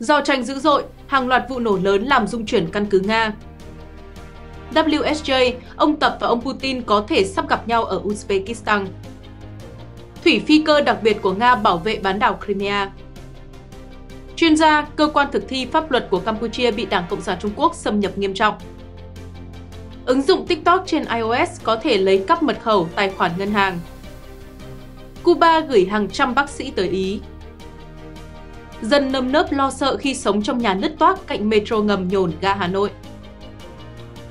Do tranh dữ dội, hàng loạt vụ nổ lớn làm rung chuyển căn cứ Nga. WSJ, ông Tập và ông Putin có thể sắp gặp nhau ở Uzbekistan. Thủy phi cơ đặc biệt của Nga bảo vệ bán đảo Crimea. Chuyên gia, cơ quan thực thi pháp luật của Campuchia bị Đảng Cộng sản Trung Quốc xâm nhập nghiêm trọng. Ứng dụng TikTok trên iOS có thể lấy cắp mật khẩu tài khoản ngân hàng. Cuba gửi hàng trăm bác sĩ tới Ý dân nâm nớp lo sợ khi sống trong nhà nứt toác cạnh metro ngầm nhồn ga Hà Nội.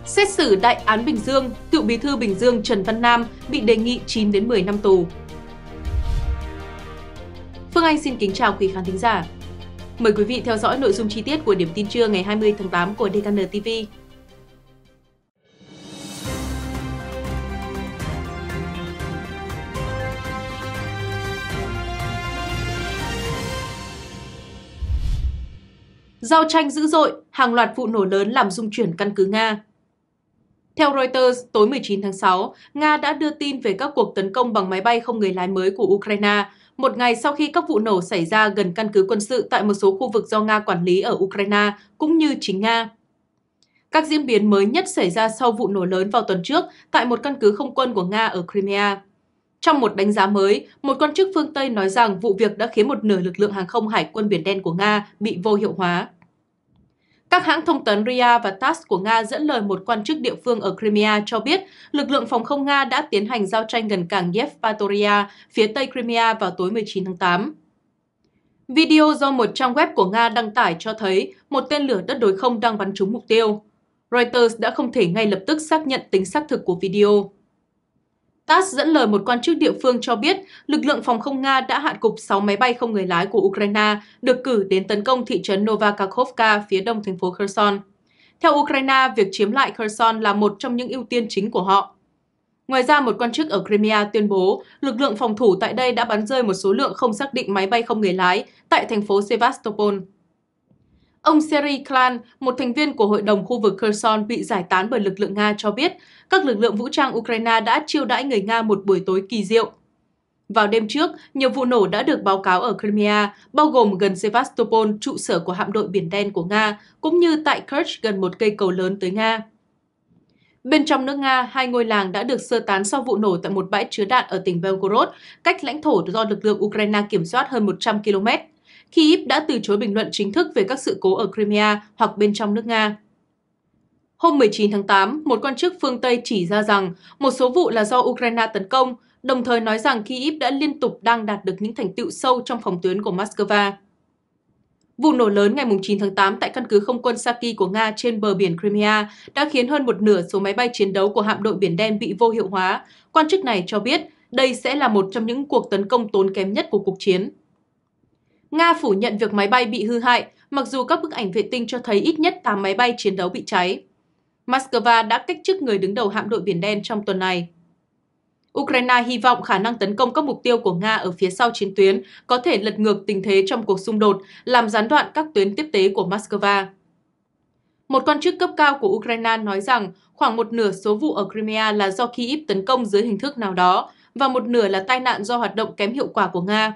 Xét xử đại án Bình Dương, cựu bí thư Bình Dương Trần Văn Nam bị đề nghị 9 đến 10 năm tù. Phương Anh xin kính chào quý khán thính giả. Mời quý vị theo dõi nội dung chi tiết của điểm tin trưa ngày 20 tháng 8 của DKN TV. Giao tranh dữ dội, hàng loạt vụ nổ lớn làm rung chuyển căn cứ Nga. Theo Reuters, tối 19 tháng 6, Nga đã đưa tin về các cuộc tấn công bằng máy bay không người lái mới của Ukraine, một ngày sau khi các vụ nổ xảy ra gần căn cứ quân sự tại một số khu vực do Nga quản lý ở Ukraine, cũng như chính Nga. Các diễn biến mới nhất xảy ra sau vụ nổ lớn vào tuần trước tại một căn cứ không quân của Nga ở Crimea. Trong một đánh giá mới, một quan chức phương Tây nói rằng vụ việc đã khiến một nửa lực lượng hàng không hải quân Biển Đen của Nga bị vô hiệu hóa. Các hãng thông tấn RIA và TASS của Nga dẫn lời một quan chức địa phương ở Crimea cho biết lực lượng phòng không Nga đã tiến hành giao tranh gần cảng Yevpatoria, phía tây Crimea vào tối 19 tháng 8. Video do một trang web của Nga đăng tải cho thấy một tên lửa đất đối không đang bắn trúng mục tiêu. Reuters đã không thể ngay lập tức xác nhận tính xác thực của video. TASS dẫn lời một quan chức địa phương cho biết lực lượng phòng không Nga đã hạn cục 6 máy bay không người lái của Ukraine được cử đến tấn công thị trấn Novakakhovka phía đông thành phố Kherson. Theo Ukraine, việc chiếm lại Kherson là một trong những ưu tiên chính của họ. Ngoài ra, một quan chức ở Crimea tuyên bố lực lượng phòng thủ tại đây đã bắn rơi một số lượng không xác định máy bay không người lái tại thành phố Sevastopol. Ông Seri Klan, một thành viên của Hội đồng khu vực Kherson bị giải tán bởi lực lượng Nga cho biết các lực lượng vũ trang Ukraine đã chiêu đãi người Nga một buổi tối kỳ diệu. Vào đêm trước, nhiều vụ nổ đã được báo cáo ở Crimea, bao gồm gần Sevastopol, trụ sở của hạm đội Biển Đen của Nga, cũng như tại Kerch gần một cây cầu lớn tới Nga. Bên trong nước Nga, hai ngôi làng đã được sơ tán sau vụ nổ tại một bãi chứa đạn ở tỉnh Belgorod, cách lãnh thổ do lực lượng Ukraine kiểm soát hơn 100 km. Kyiv đã từ chối bình luận chính thức về các sự cố ở Crimea hoặc bên trong nước Nga. Hôm 19 tháng 8, một quan chức phương Tây chỉ ra rằng một số vụ là do Ukraine tấn công, đồng thời nói rằng Kyiv đã liên tục đang đạt được những thành tựu sâu trong phòng tuyến của Moscow. Vụ nổ lớn ngày 9 tháng 8 tại căn cứ không quân Saki của Nga trên bờ biển Crimea đã khiến hơn một nửa số máy bay chiến đấu của hạm đội Biển Đen bị vô hiệu hóa. Quan chức này cho biết đây sẽ là một trong những cuộc tấn công tốn kém nhất của cuộc chiến. Nga phủ nhận việc máy bay bị hư hại, mặc dù các bức ảnh vệ tinh cho thấy ít nhất 8 máy bay chiến đấu bị cháy. Moscow đã cách chức người đứng đầu hạm đội Biển Đen trong tuần này. Ukraine hy vọng khả năng tấn công các mục tiêu của Nga ở phía sau chiến tuyến có thể lật ngược tình thế trong cuộc xung đột, làm gián đoạn các tuyến tiếp tế của Moscow. Một quan chức cấp cao của Ukraine nói rằng khoảng một nửa số vụ ở Crimea là do Kyiv tấn công dưới hình thức nào đó và một nửa là tai nạn do hoạt động kém hiệu quả của Nga.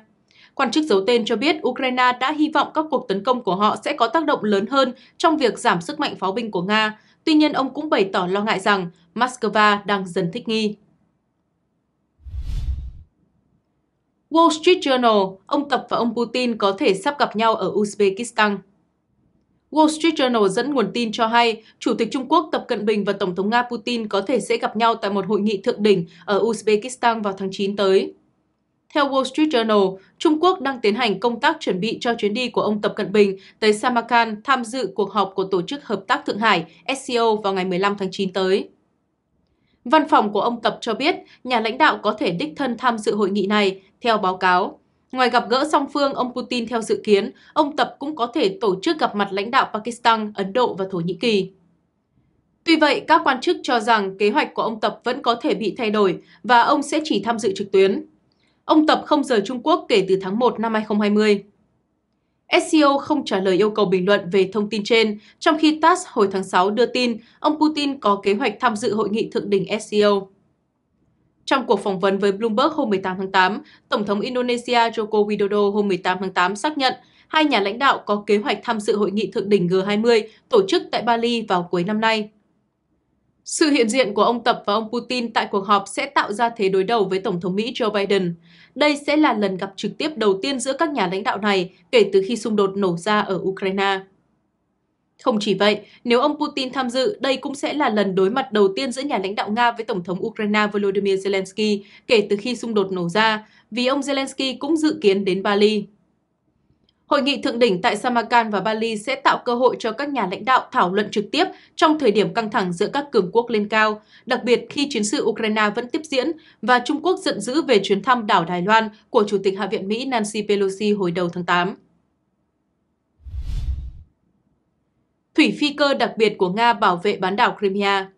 Quan chức giấu tên cho biết Ukraine đã hy vọng các cuộc tấn công của họ sẽ có tác động lớn hơn trong việc giảm sức mạnh pháo binh của Nga. Tuy nhiên, ông cũng bày tỏ lo ngại rằng Moscow đang dần thích nghi. Wall Street Journal, ông Tập và ông Putin có thể sắp gặp nhau ở Uzbekistan. Wall Street Journal dẫn nguồn tin cho hay, Chủ tịch Trung Quốc Tập Cận Bình và Tổng thống Nga Putin có thể sẽ gặp nhau tại một hội nghị thượng đỉnh ở Uzbekistan vào tháng 9 tới. Theo Wall Street Journal, Trung Quốc đang tiến hành công tác chuẩn bị cho chuyến đi của ông Tập Cận Bình tới Samarkand tham dự cuộc họp của Tổ chức Hợp tác Thượng Hải SCO vào ngày 15 tháng 9 tới. Văn phòng của ông Tập cho biết nhà lãnh đạo có thể đích thân tham dự hội nghị này, theo báo cáo. Ngoài gặp gỡ song phương ông Putin theo dự kiến, ông Tập cũng có thể tổ chức gặp mặt lãnh đạo Pakistan, Ấn Độ và Thổ Nhĩ Kỳ. Tuy vậy, các quan chức cho rằng kế hoạch của ông Tập vẫn có thể bị thay đổi và ông sẽ chỉ tham dự trực tuyến. Ông Tập không rời Trung Quốc kể từ tháng 1 năm 2020. SCO không trả lời yêu cầu bình luận về thông tin trên, trong khi TASS hồi tháng 6 đưa tin ông Putin có kế hoạch tham dự hội nghị thượng đỉnh SCO. Trong cuộc phỏng vấn với Bloomberg hôm 18 tháng 8, Tổng thống Indonesia Joko Widodo hôm 18 tháng 8 xác nhận hai nhà lãnh đạo có kế hoạch tham dự hội nghị thượng đỉnh G20 tổ chức tại Bali vào cuối năm nay. Sự hiện diện của ông Tập và ông Putin tại cuộc họp sẽ tạo ra thế đối đầu với Tổng thống Mỹ Joe Biden. Đây sẽ là lần gặp trực tiếp đầu tiên giữa các nhà lãnh đạo này kể từ khi xung đột nổ ra ở Ukraine. Không chỉ vậy, nếu ông Putin tham dự, đây cũng sẽ là lần đối mặt đầu tiên giữa nhà lãnh đạo Nga với Tổng thống Ukraine Volodymyr Zelensky kể từ khi xung đột nổ ra, vì ông Zelensky cũng dự kiến đến Bali. Hội nghị thượng đỉnh tại Samarkand và Bali sẽ tạo cơ hội cho các nhà lãnh đạo thảo luận trực tiếp trong thời điểm căng thẳng giữa các cường quốc lên cao, đặc biệt khi chiến sự Ukraine vẫn tiếp diễn và Trung Quốc giận dữ về chuyến thăm đảo Đài Loan của Chủ tịch Hạ viện Mỹ Nancy Pelosi hồi đầu tháng 8. Thủy phi cơ đặc biệt của Nga bảo vệ bán đảo Crimea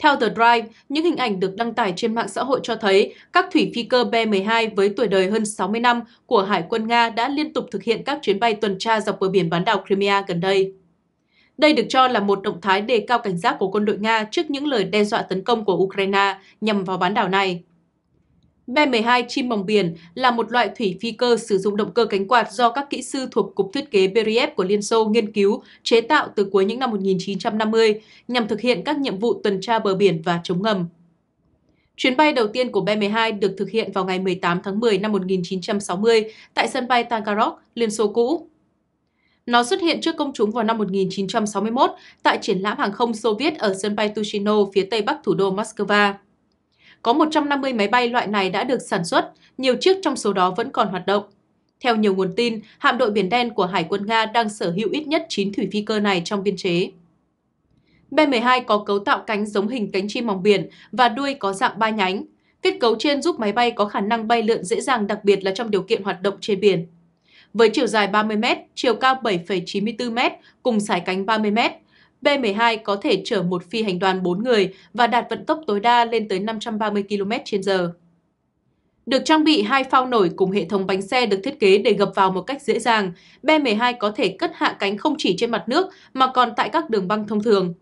theo The Drive, những hình ảnh được đăng tải trên mạng xã hội cho thấy các thủy phi cơ B-12 với tuổi đời hơn 60 năm của Hải quân Nga đã liên tục thực hiện các chuyến bay tuần tra dọc bờ biển bán đảo Crimea gần đây. Đây được cho là một động thái đề cao cảnh giác của quân đội Nga trước những lời đe dọa tấn công của Ukraine nhằm vào bán đảo này. B-12 chim bồng biển là một loại thủy phi cơ sử dụng động cơ cánh quạt do các kỹ sư thuộc Cục Thiết kế Beriev của Liên Xô nghiên cứu, chế tạo từ cuối những năm 1950 nhằm thực hiện các nhiệm vụ tuần tra bờ biển và chống ngầm. Chuyến bay đầu tiên của B-12 được thực hiện vào ngày 18 tháng 10 năm 1960 tại sân bay Taganrog, Liên Xô cũ. Nó xuất hiện trước công chúng vào năm 1961 tại triển lãm hàng không Soviet ở sân bay Tushino phía tây bắc thủ đô Moscow. Có 150 máy bay loại này đã được sản xuất, nhiều chiếc trong số đó vẫn còn hoạt động. Theo nhiều nguồn tin, hạm đội Biển Đen của Hải quân Nga đang sở hữu ít nhất 9 thủy phi cơ này trong biên chế. B-12 có cấu tạo cánh giống hình cánh chim mỏng biển và đuôi có dạng ba nhánh. Kết cấu trên giúp máy bay có khả năng bay lượn dễ dàng đặc biệt là trong điều kiện hoạt động trên biển. Với chiều dài 30 m, chiều cao 7,94 m cùng sải cánh 30 m, B-12 có thể chở một phi hành đoàn 4 người và đạt vận tốc tối đa lên tới 530 km h Được trang bị hai phao nổi cùng hệ thống bánh xe được thiết kế để gập vào một cách dễ dàng, B-12 có thể cất hạ cánh không chỉ trên mặt nước mà còn tại các đường băng thông thường.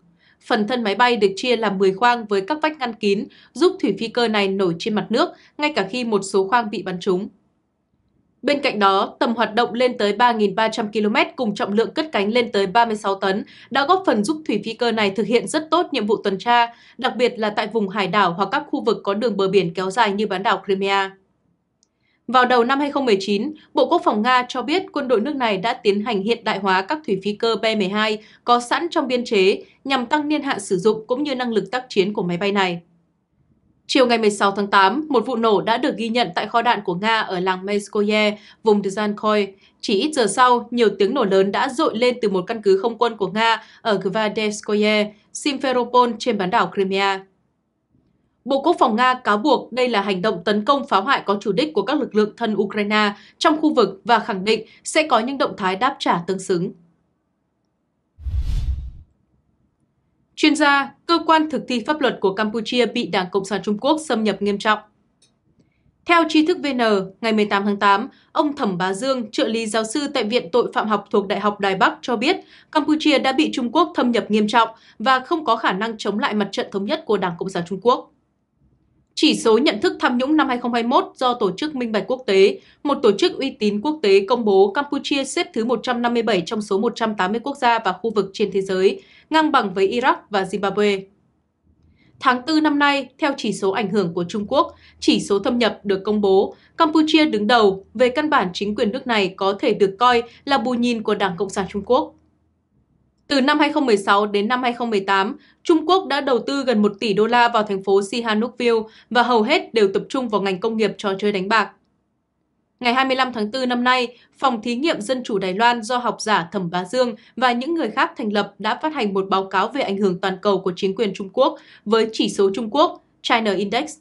Phần thân máy bay được chia làm 10 khoang với các vách ngăn kín, giúp thủy phi cơ này nổi trên mặt nước ngay cả khi một số khoang bị bắn trúng. Bên cạnh đó, tầm hoạt động lên tới 3.300 km cùng trọng lượng cất cánh lên tới 36 tấn đã góp phần giúp thủy phi cơ này thực hiện rất tốt nhiệm vụ tuần tra, đặc biệt là tại vùng hải đảo hoặc các khu vực có đường bờ biển kéo dài như bán đảo Crimea. Vào đầu năm 2019, Bộ Quốc phòng Nga cho biết quân đội nước này đã tiến hành hiện đại hóa các thủy phi cơ B-12 có sẵn trong biên chế nhằm tăng niên hạn sử dụng cũng như năng lực tác chiến của máy bay này. Chiều ngày 16 tháng 8, một vụ nổ đã được ghi nhận tại kho đạn của Nga ở làng Meskoye, vùng Dzhankoy. Chỉ ít giờ sau, nhiều tiếng nổ lớn đã dội lên từ một căn cứ không quân của Nga ở Gvardevskoye, Simferopol trên bán đảo Crimea. Bộ Quốc phòng Nga cáo buộc đây là hành động tấn công phá hoại có chủ đích của các lực lượng thân Ukraine trong khu vực và khẳng định sẽ có những động thái đáp trả tương xứng. chuyên gia, cơ quan thực thi pháp luật của Campuchia bị Đảng Cộng sản Trung Quốc xâm nhập nghiêm trọng. Theo tri thức VN, ngày 18 tháng 8, ông Thẩm Bá Dương, trợ lý giáo sư tại Viện Tội phạm học thuộc Đại học Đài Bắc cho biết Campuchia đã bị Trung Quốc thâm nhập nghiêm trọng và không có khả năng chống lại mặt trận thống nhất của Đảng Cộng sản Trung Quốc. Chỉ số nhận thức tham nhũng năm 2021 do Tổ chức Minh bạch Quốc tế, một tổ chức uy tín quốc tế công bố Campuchia xếp thứ 157 trong số 180 quốc gia và khu vực trên thế giới, ngang bằng với Iraq và Zimbabwe. Tháng 4 năm nay, theo chỉ số ảnh hưởng của Trung Quốc, chỉ số thâm nhập được công bố, Campuchia đứng đầu về căn bản chính quyền nước này có thể được coi là bù nhìn của Đảng Cộng sản Trung Quốc. Từ năm 2016 đến năm 2018, Trung Quốc đã đầu tư gần 1 tỷ đô la vào thành phố Sihanoukville và hầu hết đều tập trung vào ngành công nghiệp trò chơi đánh bạc. Ngày 25 tháng 4 năm nay, Phòng Thí nghiệm Dân chủ Đài Loan do học giả Thẩm Bá Dương và những người khác thành lập đã phát hành một báo cáo về ảnh hưởng toàn cầu của chính quyền Trung Quốc với chỉ số Trung Quốc, China Index.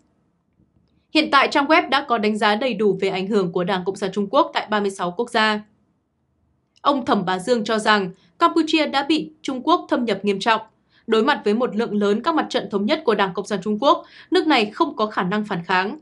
Hiện tại trang web đã có đánh giá đầy đủ về ảnh hưởng của Đảng Cộng sản Trung Quốc tại 36 quốc gia. Ông Thẩm Bá Dương cho rằng, Campuchia đã bị Trung Quốc thâm nhập nghiêm trọng. Đối mặt với một lượng lớn các mặt trận thống nhất của Đảng Cộng sản Trung Quốc, nước này không có khả năng phản kháng.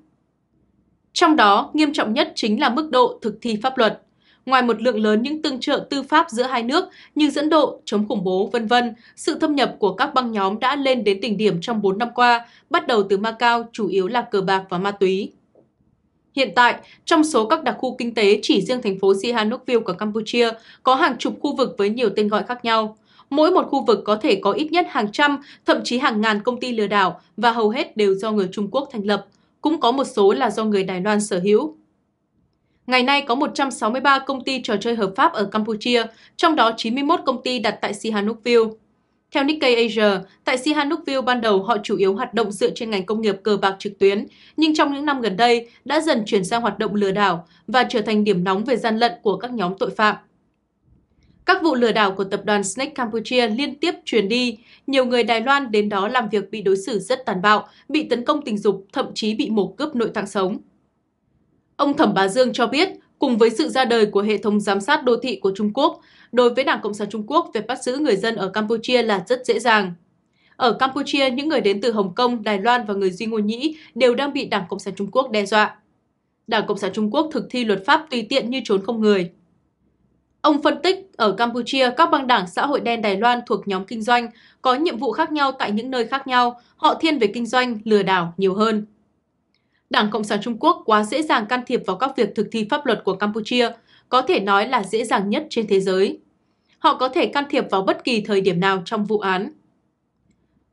Trong đó, nghiêm trọng nhất chính là mức độ thực thi pháp luật. Ngoài một lượng lớn những tương trợ tư pháp giữa hai nước như dẫn độ, chống khủng bố, vân vân, sự thâm nhập của các băng nhóm đã lên đến đỉnh điểm trong 4 năm qua, bắt đầu từ Macau, chủ yếu là cờ bạc và ma túy. Hiện tại, trong số các đặc khu kinh tế chỉ riêng thành phố Sihanoukville của Campuchia có hàng chục khu vực với nhiều tên gọi khác nhau. Mỗi một khu vực có thể có ít nhất hàng trăm, thậm chí hàng ngàn công ty lừa đảo và hầu hết đều do người Trung Quốc thành lập, cũng có một số là do người Đài Loan sở hữu. Ngày nay có 163 công ty trò chơi hợp pháp ở Campuchia, trong đó 91 công ty đặt tại Sihanoukville. Theo Nikkei Asia, tại Sihanoukville ban đầu họ chủ yếu hoạt động dựa trên ngành công nghiệp cờ bạc trực tuyến, nhưng trong những năm gần đây đã dần chuyển sang hoạt động lừa đảo và trở thành điểm nóng về gian lận của các nhóm tội phạm. Các vụ lừa đảo của tập đoàn Snake Campuchia liên tiếp truyền đi. Nhiều người Đài Loan đến đó làm việc bị đối xử rất tàn bạo, bị tấn công tình dục, thậm chí bị mổ cướp nội tạng sống. Ông Thẩm Bá Dương cho biết, cùng với sự ra đời của hệ thống giám sát đô thị của Trung Quốc, đối với Đảng Cộng sản Trung Quốc việc bắt giữ người dân ở Campuchia là rất dễ dàng. Ở Campuchia, những người đến từ Hồng Kông, Đài Loan và người Duy Ngô Nhĩ đều đang bị Đảng Cộng sản Trung Quốc đe dọa. Đảng Cộng sản Trung Quốc thực thi luật pháp tùy tiện như trốn không người. Ông phân tích, ở Campuchia, các băng đảng xã hội đen Đài Loan thuộc nhóm kinh doanh có nhiệm vụ khác nhau tại những nơi khác nhau, họ thiên về kinh doanh, lừa đảo nhiều hơn. Đảng Cộng sản Trung Quốc quá dễ dàng can thiệp vào các việc thực thi pháp luật của Campuchia, có thể nói là dễ dàng nhất trên thế giới họ có thể can thiệp vào bất kỳ thời điểm nào trong vụ án.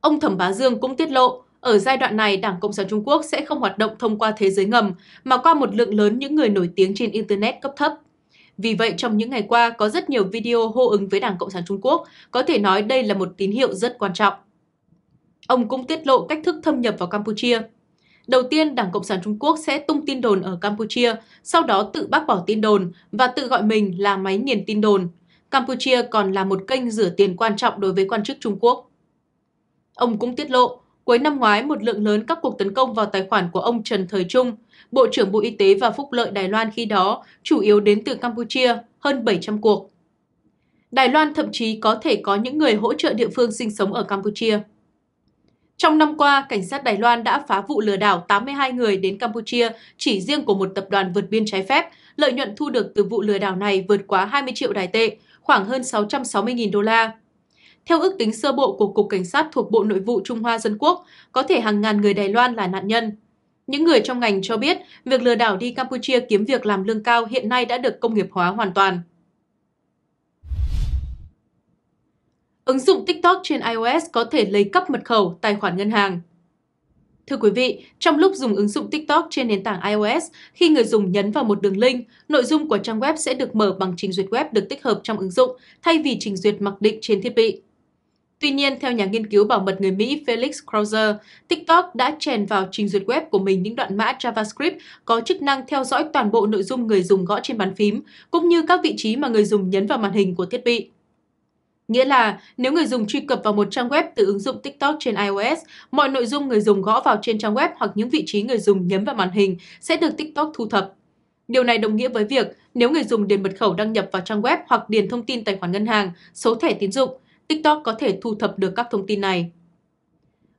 Ông Thẩm Bá Dương cũng tiết lộ, ở giai đoạn này Đảng Cộng sản Trung Quốc sẽ không hoạt động thông qua thế giới ngầm mà qua một lượng lớn những người nổi tiếng trên Internet cấp thấp. Vì vậy, trong những ngày qua, có rất nhiều video hô ứng với Đảng Cộng sản Trung Quốc, có thể nói đây là một tín hiệu rất quan trọng. Ông cũng tiết lộ cách thức thâm nhập vào Campuchia. Đầu tiên, Đảng Cộng sản Trung Quốc sẽ tung tin đồn ở Campuchia, sau đó tự bác bỏ tin đồn và tự gọi mình là máy nghiền tin đồn. Campuchia còn là một kênh rửa tiền quan trọng đối với quan chức Trung Quốc. Ông cũng tiết lộ, cuối năm ngoái một lượng lớn các cuộc tấn công vào tài khoản của ông Trần Thời Trung, Bộ trưởng Bộ Y tế và Phúc lợi Đài Loan khi đó chủ yếu đến từ Campuchia, hơn 700 cuộc. Đài Loan thậm chí có thể có những người hỗ trợ địa phương sinh sống ở Campuchia. Trong năm qua, cảnh sát Đài Loan đã phá vụ lừa đảo 82 người đến Campuchia chỉ riêng của một tập đoàn vượt biên trái phép. Lợi nhuận thu được từ vụ lừa đảo này vượt quá 20 triệu đài tệ, khoảng hơn 660.000 đô la. Theo ước tính sơ bộ của Cục Cảnh sát thuộc Bộ Nội vụ Trung Hoa Dân Quốc, có thể hàng ngàn người Đài Loan là nạn nhân. Những người trong ngành cho biết việc lừa đảo đi Campuchia kiếm việc làm lương cao hiện nay đã được công nghiệp hóa hoàn toàn. Ứng dụng TikTok trên iOS có thể lấy cắp mật khẩu tài khoản ngân hàng. Thưa quý vị, trong lúc dùng ứng dụng TikTok trên nền tảng iOS, khi người dùng nhấn vào một đường link, nội dung của trang web sẽ được mở bằng trình duyệt web được tích hợp trong ứng dụng thay vì trình duyệt mặc định trên thiết bị. Tuy nhiên, theo nhà nghiên cứu bảo mật người Mỹ Felix Krauser, TikTok đã chèn vào trình duyệt web của mình những đoạn mã JavaScript có chức năng theo dõi toàn bộ nội dung người dùng gõ trên bàn phím, cũng như các vị trí mà người dùng nhấn vào màn hình của thiết bị. Nghĩa là nếu người dùng truy cập vào một trang web từ ứng dụng TikTok trên iOS, mọi nội dung người dùng gõ vào trên trang web hoặc những vị trí người dùng nhấn vào màn hình sẽ được TikTok thu thập. Điều này đồng nghĩa với việc nếu người dùng điền mật khẩu đăng nhập vào trang web hoặc điền thông tin tài khoản ngân hàng, số thẻ tín dụng, TikTok có thể thu thập được các thông tin này.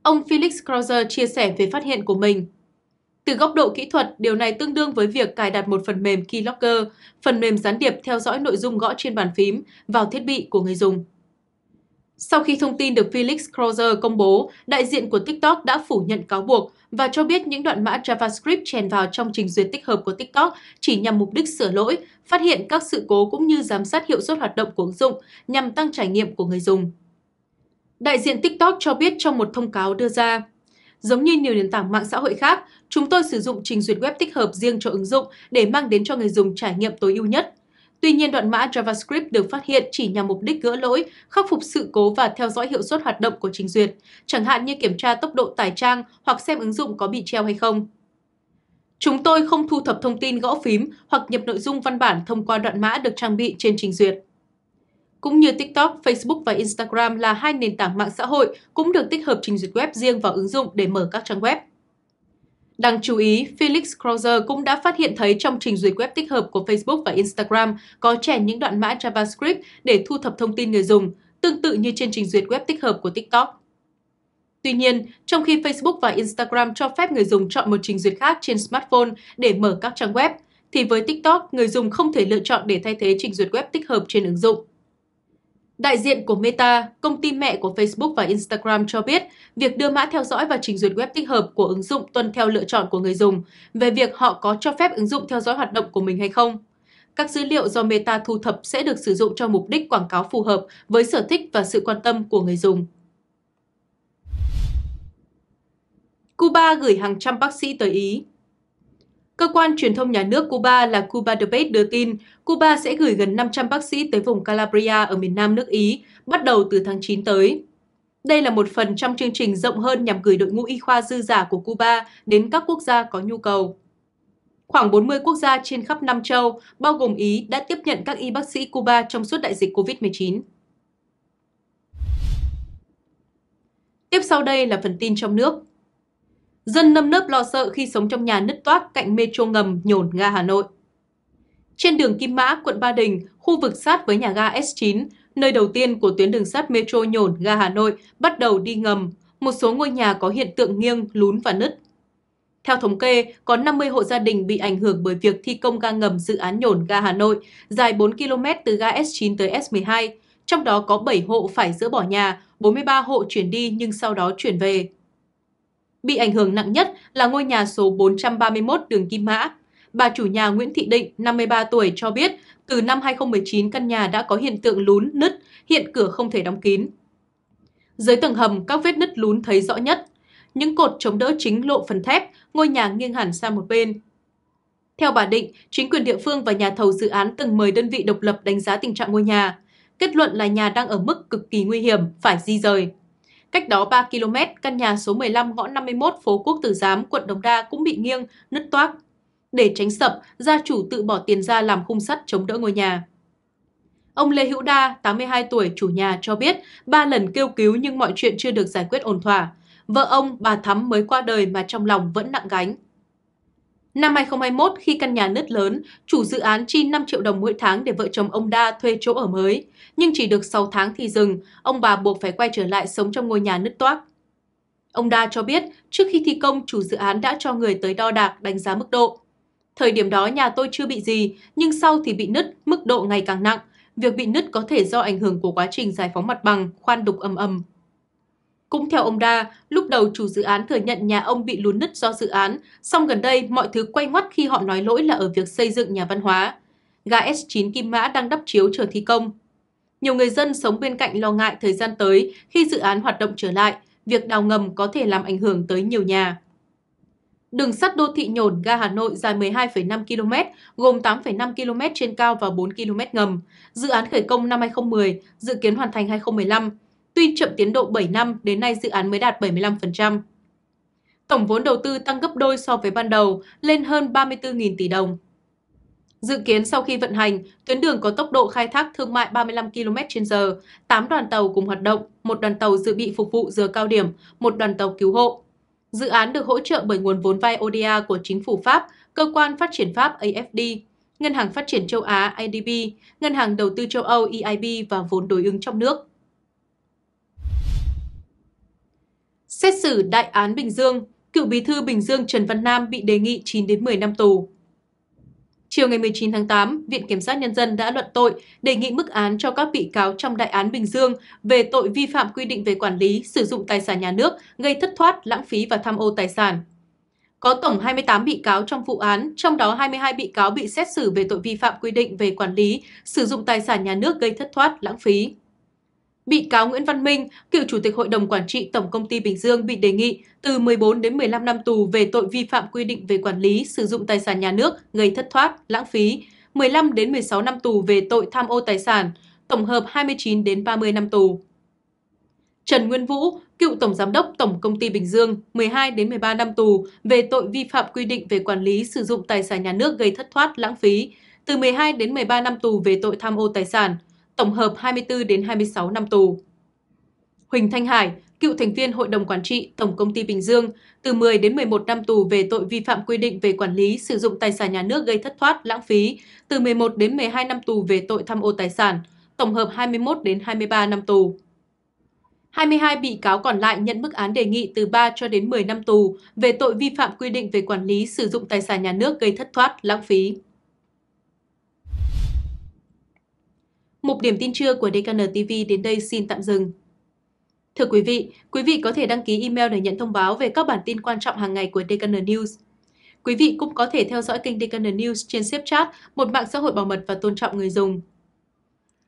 Ông Felix Krauser chia sẻ về phát hiện của mình. Từ góc độ kỹ thuật, điều này tương đương với việc cài đặt một phần mềm Keylogger, phần mềm gián điệp theo dõi nội dung gõ trên bàn phím, vào thiết bị của người dùng. Sau khi thông tin được Felix Crozer công bố, đại diện của TikTok đã phủ nhận cáo buộc và cho biết những đoạn mã JavaScript chèn vào trong trình duyệt tích hợp của TikTok chỉ nhằm mục đích sửa lỗi, phát hiện các sự cố cũng như giám sát hiệu suất hoạt động của ứng dụng nhằm tăng trải nghiệm của người dùng. Đại diện TikTok cho biết trong một thông cáo đưa ra, Giống như nhiều nền tảng mạng xã hội khác, chúng tôi sử dụng trình duyệt web tích hợp riêng cho ứng dụng để mang đến cho người dùng trải nghiệm tối ưu nhất. Tuy nhiên, đoạn mã JavaScript được phát hiện chỉ nhằm mục đích gỡ lỗi, khắc phục sự cố và theo dõi hiệu suất hoạt động của trình duyệt, chẳng hạn như kiểm tra tốc độ tải trang hoặc xem ứng dụng có bị treo hay không. Chúng tôi không thu thập thông tin gõ phím hoặc nhập nội dung văn bản thông qua đoạn mã được trang bị trên trình duyệt. Cũng như TikTok, Facebook và Instagram là hai nền tảng mạng xã hội cũng được tích hợp trình duyệt web riêng vào ứng dụng để mở các trang web. Đáng chú ý, Felix Krauser cũng đã phát hiện thấy trong trình duyệt web tích hợp của Facebook và Instagram có chèn những đoạn mã JavaScript để thu thập thông tin người dùng, tương tự như trên trình duyệt web tích hợp của TikTok. Tuy nhiên, trong khi Facebook và Instagram cho phép người dùng chọn một trình duyệt khác trên smartphone để mở các trang web, thì với TikTok, người dùng không thể lựa chọn để thay thế trình duyệt web tích hợp trên ứng dụng. Đại diện của Meta, công ty mẹ của Facebook và Instagram cho biết, việc đưa mã theo dõi và trình duyệt web tích hợp của ứng dụng tuân theo lựa chọn của người dùng về việc họ có cho phép ứng dụng theo dõi hoạt động của mình hay không. Các dữ liệu do Meta thu thập sẽ được sử dụng cho mục đích quảng cáo phù hợp với sở thích và sự quan tâm của người dùng. Cuba gửi hàng trăm bác sĩ tới Ý Cơ quan truyền thông nhà nước Cuba là Cuba Debate đưa tin, Cuba sẽ gửi gần 500 bác sĩ tới vùng Calabria ở miền nam nước Ý, bắt đầu từ tháng 9 tới. Đây là một phần trong chương trình rộng hơn nhằm gửi đội ngũ y khoa dư giả của Cuba đến các quốc gia có nhu cầu. Khoảng 40 quốc gia trên khắp năm châu, bao gồm Ý, đã tiếp nhận các y bác sĩ Cuba trong suốt đại dịch COVID-19. Tiếp sau đây là phần tin trong nước. Dân nâm nớp lo sợ khi sống trong nhà nứt toát cạnh metro ngầm nhổn ga Hà Nội. Trên đường Kim Mã, quận Ba Đình, khu vực sát với nhà ga S9, nơi đầu tiên của tuyến đường sắt metro nhổn ga Hà Nội bắt đầu đi ngầm, một số ngôi nhà có hiện tượng nghiêng, lún và nứt. Theo thống kê, có 50 hộ gia đình bị ảnh hưởng bởi việc thi công ga ngầm dự án nhổn ga Hà Nội, dài 4 km từ ga S9 tới S12, trong đó có 7 hộ phải dỡ bỏ nhà, 43 hộ chuyển đi nhưng sau đó chuyển về. Bị ảnh hưởng nặng nhất là ngôi nhà số 431 đường Kim Mã. Bà chủ nhà Nguyễn Thị Định, 53 tuổi cho biết từ năm 2019 căn nhà đã có hiện tượng lún, nứt, hiện cửa không thể đóng kín. Dưới tầng hầm, các vết nứt lún thấy rõ nhất. Những cột chống đỡ chính lộ phần thép, ngôi nhà nghiêng hẳn sang một bên. Theo bà Định, chính quyền địa phương và nhà thầu dự án từng mời đơn vị độc lập đánh giá tình trạng ngôi nhà. Kết luận là nhà đang ở mức cực kỳ nguy hiểm, phải di rời. Cách đó 3 km, căn nhà số 15 ngõ 51 phố Quốc Tử Giám, quận Đống Đa cũng bị nghiêng, nứt toác. Để tránh sập, gia chủ tự bỏ tiền ra làm khung sắt chống đỡ ngôi nhà. Ông Lê Hữu Đa, 82 tuổi, chủ nhà cho biết ba lần kêu cứu nhưng mọi chuyện chưa được giải quyết ổn thỏa. Vợ ông, bà Thắm mới qua đời mà trong lòng vẫn nặng gánh. Năm 2021, khi căn nhà nứt lớn, chủ dự án chi 5 triệu đồng mỗi tháng để vợ chồng ông Đa thuê chỗ ở mới. Nhưng chỉ được 6 tháng thì dừng, ông bà buộc phải quay trở lại sống trong ngôi nhà nứt toác. Ông Đa cho biết, trước khi thi công, chủ dự án đã cho người tới đo đạc đánh giá mức độ. Thời điểm đó nhà tôi chưa bị gì, nhưng sau thì bị nứt, mức độ ngày càng nặng. Việc bị nứt có thể do ảnh hưởng của quá trình giải phóng mặt bằng, khoan đục ầm ầm, cũng theo ông Đa, lúc đầu chủ dự án thừa nhận nhà ông bị lún nứt do dự án, song gần đây mọi thứ quay ngoắt khi họ nói lỗi là ở việc xây dựng nhà văn hóa. Ga S9 Kim Mã đang đắp chiếu chờ thi công. Nhiều người dân sống bên cạnh lo ngại thời gian tới khi dự án hoạt động trở lại, việc đào ngầm có thể làm ảnh hưởng tới nhiều nhà. Đường sắt đô thị Nhổn ga Hà Nội dài 12,5 km, gồm 8,5 km trên cao và 4 km ngầm. Dự án khởi công năm 2010, dự kiến hoàn thành 2015. Tuy chậm tiến độ 7 năm, đến nay dự án mới đạt 75%. Tổng vốn đầu tư tăng gấp đôi so với ban đầu, lên hơn 34.000 tỷ đồng. Dự kiến sau khi vận hành, tuyến đường có tốc độ khai thác thương mại 35 km h 8 đoàn tàu cùng hoạt động, một đoàn tàu dự bị phục vụ giờ cao điểm, một đoàn tàu cứu hộ. Dự án được hỗ trợ bởi nguồn vốn vay ODA của chính phủ Pháp, cơ quan phát triển Pháp AFD, Ngân hàng Phát triển châu Á IDB, Ngân hàng Đầu tư châu Âu EIB và vốn đối ứng trong nước. Xét xử đại án Bình Dương, cựu bí thư Bình Dương Trần Văn Nam bị đề nghị 9 đến 10 năm tù. Chiều ngày 19 tháng 8, Viện Kiểm sát Nhân dân đã luận tội đề nghị mức án cho các bị cáo trong đại án Bình Dương về tội vi phạm quy định về quản lý, sử dụng tài sản nhà nước, gây thất thoát, lãng phí và tham ô tài sản. Có tổng 28 bị cáo trong vụ án, trong đó 22 bị cáo bị xét xử về tội vi phạm quy định về quản lý, sử dụng tài sản nhà nước gây thất thoát, lãng phí. Bị cáo Nguyễn Văn Minh, cựu Chủ tịch Hội đồng Quản trị Tổng Công ty Bình Dương bị đề nghị từ 14 đến 15 năm tù về tội vi phạm quy định về quản lý, sử dụng tài sản nhà nước gây thất thoát, lãng phí, 15 đến 16 năm tù về tội tham ô tài sản, tổng hợp 29 đến 30 năm tù. Trần Nguyên Vũ, cựu Tổng Giám đốc Tổng Công ty Bình Dương, 12 đến 13 năm tù về tội vi phạm quy định về quản lý sử dụng tài sản nhà nước gây thất thoát, lãng phí, từ 12 đến 13 năm tù về tội tham ô tài sản, tổng hợp 24 đến 26 năm tù. Huỳnh Thanh Hải, cựu thành viên Hội đồng Quản trị Tổng Công ty Bình Dương, từ 10 đến 11 năm tù về tội vi phạm quy định về quản lý sử dụng tài sản nhà nước gây thất thoát, lãng phí, từ 11 đến 12 năm tù về tội tham ô tài sản, tổng hợp 21 đến 23 năm tù. 22 bị cáo còn lại nhận mức án đề nghị từ 3 cho đến 10 năm tù về tội vi phạm quy định về quản lý sử dụng tài sản nhà nước gây thất thoát, lãng phí. Mục điểm tin trưa của DKN TV đến đây xin tạm dừng. Thưa quý vị, quý vị có thể đăng ký email để nhận thông báo về các bản tin quan trọng hàng ngày của DKN News. Quý vị cũng có thể theo dõi kênh DKN News trên Snapchat, một mạng xã hội bảo mật và tôn trọng người dùng.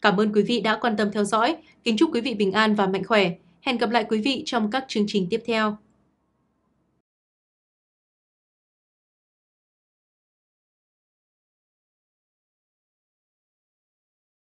Cảm ơn quý vị đã quan tâm theo dõi. Kính chúc quý vị bình an và mạnh khỏe. Hẹn gặp lại quý vị trong các chương trình tiếp theo.